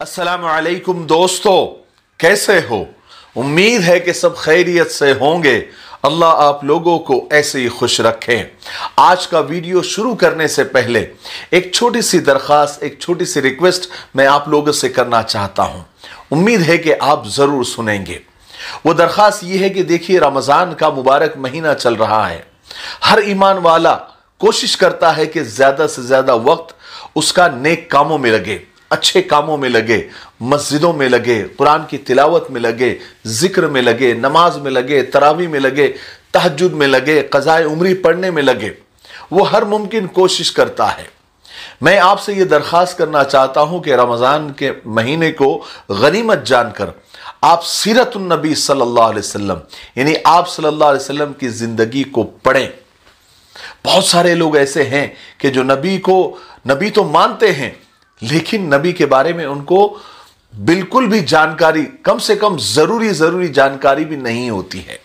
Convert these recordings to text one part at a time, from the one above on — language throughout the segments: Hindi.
असलकुम दोस्तों कैसे हो उम्मीद है कि सब खैरियत से होंगे अल्लाह आप लोगों को ऐसे ही खुश रखें आज का वीडियो शुरू करने से पहले एक छोटी सी दरख्वास्त एक छोटी सी रिक्वेस्ट मैं आप लोगों से करना चाहता हूं उम्मीद है कि आप ज़रूर सुनेंगे वो दरख्वास्त ये है कि देखिए रमज़ान का मुबारक महीना चल रहा है हर ईमान वाला कोशिश करता है कि ज़्यादा से ज़्यादा वक्त उसका नेक कामों में लगे अच्छे कामों में लगे मस्जिदों में लगे कुरान की तिलावत में लगे जिक्र में लगे नमाज में लगे तरावी में लगे तहजद में लगे कज़ाए उमरी पढ़ने में लगे वो हर मुमकिन कोशिश करता है मैं आपसे ये दरख्वास्त करना चाहता हूँ कि रमज़ान के महीने को गनीमत जानकर आप सीरतुलनबी सल्लल्लाहु अलैहि वसल्लम यानी आप सल्लल्लाहु अलैहि वसल्लम की ज़िंदगी को पढ़ें बहुत सारे लोग ऐसे हैं कि जो नबी को नबी तो मानते हैं लेकिन नबी के बारे में उनको बिल्कुल भी जानकारी कम से कम जरूरी जरूरी जानकारी भी नहीं होती है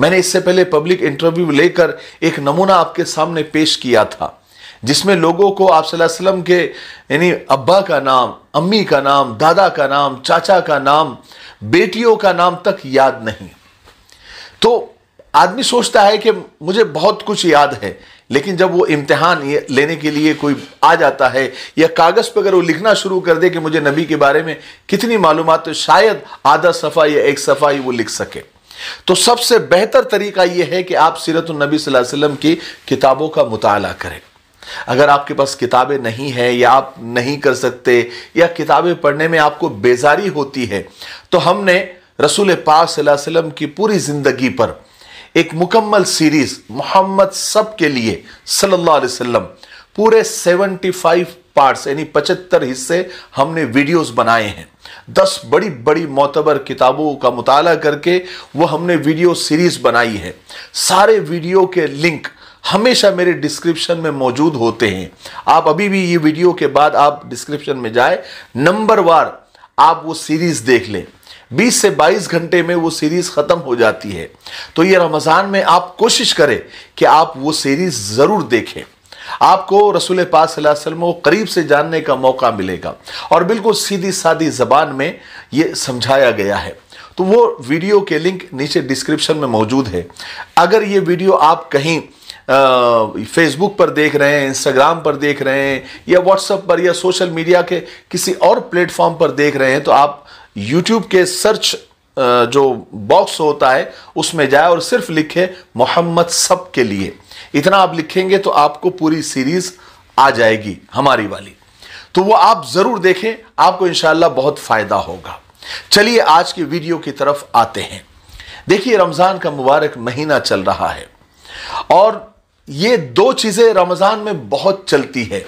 मैंने इससे पहले पब्लिक इंटरव्यू लेकर एक नमूना आपके सामने पेश किया था जिसमें लोगों को आप वसल्लम के यानी अब्बा का नाम अम्मी का नाम दादा का नाम चाचा का नाम बेटियों का नाम तक याद नहीं तो आदमी सोचता है कि मुझे बहुत कुछ याद है लेकिन जब वो इम्तहान लेने के लिए कोई आ जाता है या कागज़ पर अगर वो लिखना शुरू कर दे कि मुझे नबी के बारे में कितनी मालूम तो शायद आधा सफ़ा या एक सफ़ा ही वो लिख सके तो सबसे बेहतर तरीका यह है कि आप सीरत नबी वसल्लम की किताबों का मताल करें अगर आपके पास किताबें नहीं हैं या आप नहीं कर सकते या किताबें पढ़ने में आपको बेजारी होती है तो हमने रसूल पाक वसल्लम की पूरी ज़िंदगी पर एक मुकम्मल सीरीज मोहम्मद सब के लिए सल्लल्लाहु अलैहि वसल्लम पूरे 75 पार्ट्स यानी 75 हिस्से हमने वीडियोस बनाए हैं दस बड़ी बड़ी मोतबर किताबों का मुताला करके वो हमने वीडियो सीरीज बनाई है सारे वीडियो के लिंक हमेशा मेरे डिस्क्रिप्शन में मौजूद होते हैं आप अभी भी ये वीडियो के बाद आप डिस्क्रिप्शन में जाए नंबर वार आप वो सीरीज देख लें 20 से 22 घंटे में वो सीरीज़ ख़त्म हो जाती है तो ये रमज़ान में आप कोशिश करें कि आप वो सीरीज़ ज़रूर देखें आपको रसूल पाकलम करीब से जानने का मौका मिलेगा और बिल्कुल सीधी सादी ज़बान में ये समझाया गया है तो वो वीडियो के लिंक नीचे डिस्क्रिप्शन में मौजूद है अगर ये वीडियो आप कहीं फेसबुक पर देख रहे हैं इंस्टाग्राम पर देख रहे हैं या व्हाट्सएप पर या सोशल मीडिया के किसी और प्लेटफॉर्म पर देख रहे हैं तो आप यूट्यूब के सर्च जो बॉक्स होता है उसमें जाए और सिर्फ लिखे मोहम्मद सब के लिए इतना आप लिखेंगे तो आपको पूरी सीरीज आ जाएगी हमारी वाली तो वो आप ज़रूर देखें आपको इनशाला बहुत फ़ायदा होगा चलिए आज की वीडियो की तरफ आते हैं देखिए रमज़ान का मुबारक महीना चल रहा है और ये दो चीज़ें रमज़ान में बहुत चलती है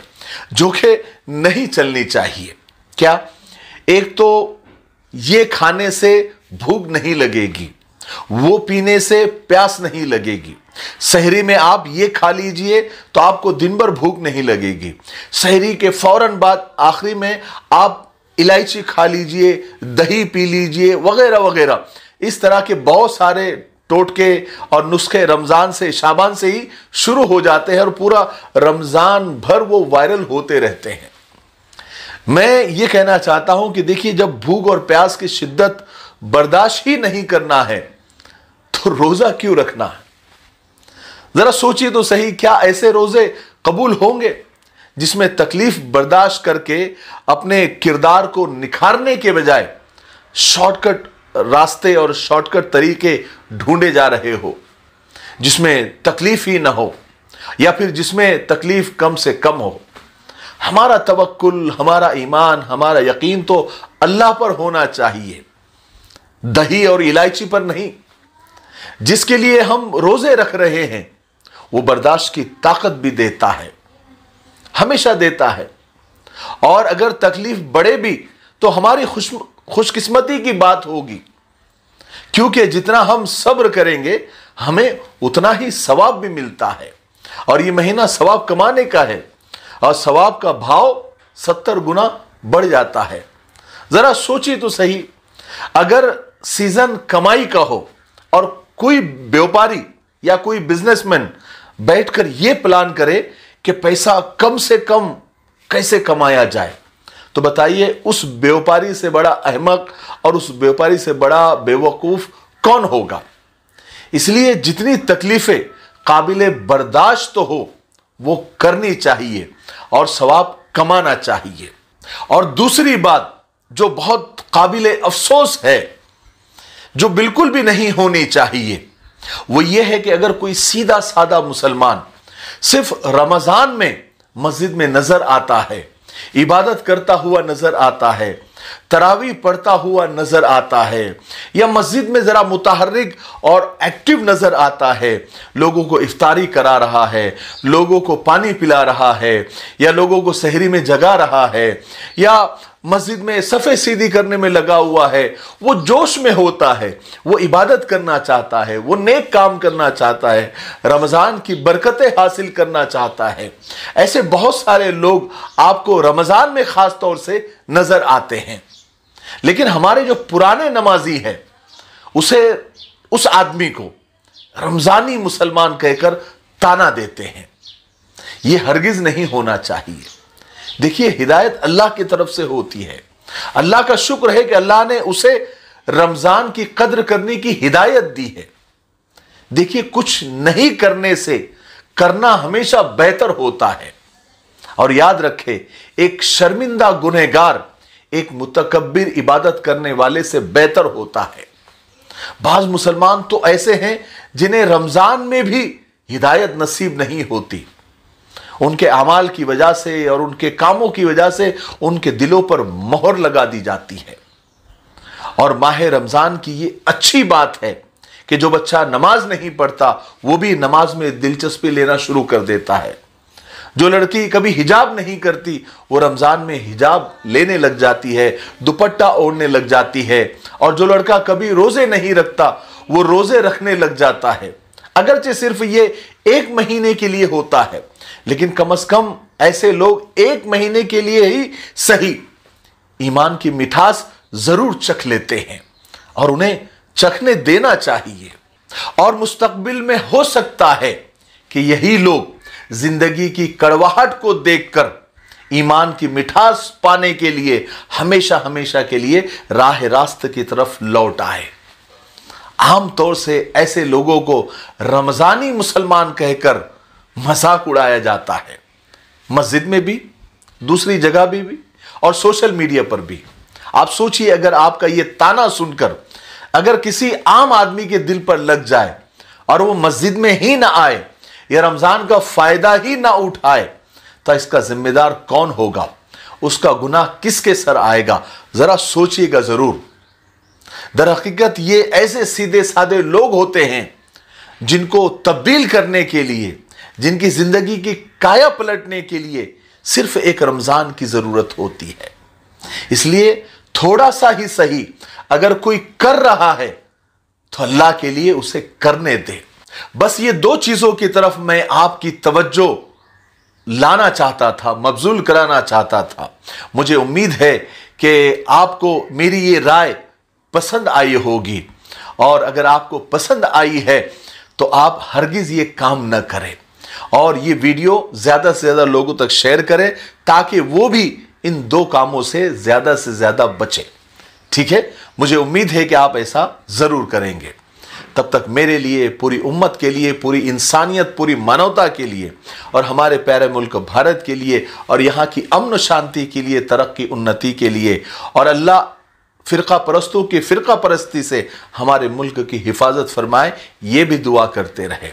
जो कि नहीं चलनी चाहिए क्या एक तो ये खाने से भूख नहीं लगेगी वो पीने से प्यास नहीं लगेगी शहरी में आप ये खा लीजिए तो आपको दिन भर भूख नहीं लगेगी शहरी के फौरन बाद आखिरी में आप इलायची खा लीजिए दही पी लीजिए वगैरह वगैरह इस तरह के बहुत सारे टोटके और नुस्खे रमज़ान से शाबान से ही शुरू हो जाते हैं और पूरा रमज़ान भर वो वायरल होते रहते हैं मैं ये कहना चाहता हूं कि देखिए जब भूख और प्यास की शिद्दत बर्दाश्त ही नहीं करना है तो रोजा क्यों रखना है जरा सोचिए तो सही क्या ऐसे रोजे कबूल होंगे जिसमें तकलीफ बर्दाश्त करके अपने किरदार को निखारने के बजाय शॉर्टकट रास्ते और शॉर्टकट तरीके ढूंढे जा रहे हो जिसमें तकलीफ ही ना हो या फिर जिसमें तकलीफ कम से कम हो हमारा तवक्ल हमारा ईमान हमारा यकीन तो अल्लाह पर होना चाहिए दही और इलायची पर नहीं जिसके लिए हम रोजे रख रहे हैं वो बर्दाश्त की ताकत भी देता है हमेशा देता है और अगर तकलीफ बढ़े भी तो हमारी खुश खुशकिस्मती की बात होगी क्योंकि जितना हम सब्र करेंगे हमें उतना ही सवाब भी मिलता है और ये महीना सवाब कमाने का है और सवाब का भाव सत्तर गुना बढ़ जाता है ज़रा सोचिए तो सही अगर सीज़न कमाई का हो और कोई व्यापारी या कोई बिजनेसमैन बैठकर ये प्लान करे कि पैसा कम से कम कैसे कमाया जाए तो बताइए उस व्यापारी से बड़ा अहमक और उस व्यापारी से बड़ा बेवकूफ़ कौन होगा इसलिए जितनी तकलीफ़ें काबिल बर्दाश्त तो हो वो करनी चाहिए और सवाब कमाना चाहिए और दूसरी बात जो बहुत काबिल अफसोस है जो बिल्कुल भी नहीं होनी चाहिए वो ये है कि अगर कोई सीधा साधा मुसलमान सिर्फ रमज़ान में मस्जिद में नज़र आता है इबादत करता हुआ नज़र आता है तरावी पढ़ता हुआ नजर आता है या मस्जिद में ज़रा मुतहरक और एक्टिव नज़र आता है लोगों को इफ्तारी करा रहा है लोगों को पानी पिला रहा है या लोगों को शहरी में जगा रहा है या मस्जिद में सफ़े सीधी करने में लगा हुआ है वो जोश में होता है वो इबादत करना चाहता है वो नेक काम करना चाहता है रमज़ान की बरकतें हासिल करना चाहता है ऐसे बहुत सारे लोग आपको रमज़ान में ख़ास तौर से नज़र आते हैं लेकिन हमारे जो पुराने नमाजी हैं उसे उस आदमी को रमज़ानी मुसलमान कहकर ताना देते हैं ये हरगिज़ नहीं होना चाहिए देखिए हिदायत अल्लाह की तरफ से होती है अल्लाह का शुक्र है कि अल्लाह ने उसे रमजान की कद्र करने की हिदायत दी है देखिए कुछ नहीं करने से करना हमेशा बेहतर होता है और याद रखे एक शर्मिंदा गुनहगार एक मुतकबिर इबादत करने वाले से बेहतर होता है बाज मुसलमान तो ऐसे हैं जिन्हें रमजान में भी हिदायत नसीब नहीं होती उनके अमाल की वजह से और उनके कामों की वजह से उनके दिलों पर मोहर लगा दी जाती है और माह रमज़ान की ये अच्छी बात है कि जो बच्चा नमाज नहीं पढ़ता वो भी नमाज में दिलचस्पी लेना शुरू कर देता है जो लड़की कभी हिजाब नहीं करती वो रमज़ान में हिजाब लेने लग जाती है दुपट्टा ओढ़ने लग जाती है और जो लड़का कभी रोज़े नहीं रखता वो रोज़े रखने लग जाता है अगरचे सिर्फ ये एक महीने के लिए होता है लेकिन कम अज कम ऐसे लोग एक महीने के लिए ही सही ईमान की मिठास जरूर चख लेते हैं और उन्हें चखने देना चाहिए और मुस्तकबिल में हो सकता है कि यही लोग जिंदगी की कड़वाहट को देखकर ईमान की मिठास पाने के लिए हमेशा हमेशा के लिए राह रास्त की तरफ लौट आए आमतौर से ऐसे लोगों को रमजानी मुसलमान कहकर मजाक उड़ाया जाता है मस्जिद में भी दूसरी जगह भी, भी और सोशल मीडिया पर भी आप सोचिए अगर आपका यह ताना सुनकर अगर किसी आम आदमी के दिल पर लग जाए और वो मस्जिद में ही ना आए या रमज़ान का फ़ायदा ही ना उठाए तो इसका जिम्मेदार कौन होगा उसका गुनाह किसके सर आएगा ज़रा सोचिएगा ज़रूर दर हकीकत ये ऐसे सीधे साधे लोग होते हैं जिनको तब्दील करने के लिए जिनकी जिंदगी की काया पलटने के लिए सिर्फ एक रमज़ान की ज़रूरत होती है इसलिए थोड़ा सा ही सही अगर कोई कर रहा है तो अल्लाह के लिए उसे करने दे बस ये दो चीज़ों की तरफ मैं आपकी तवज्जो लाना चाहता था मबजूल कराना चाहता था मुझे उम्मीद है कि आपको मेरी ये राय पसंद आई होगी और अगर आपको पसंद आई है तो आप हरगिज़ ये काम न करें और ये वीडियो ज़्यादा से ज़्यादा लोगों तक शेयर करें ताकि वो भी इन दो कामों से ज़्यादा से ज़्यादा बचे ठीक है मुझे उम्मीद है कि आप ऐसा ज़रूर करेंगे तब तक मेरे लिए पूरी उम्मत के लिए पूरी इंसानियत पूरी मानवता के लिए और हमारे प्यारे मुल्क भारत के लिए और यहाँ की अमन शांति के लिए तरक्की उन्नति के लिए और अल्लाह फ़िरका परस्तों की फ़िरका परस्ती से हमारे मुल्क की हिफाजत फरमाए ये भी दुआ करते रहे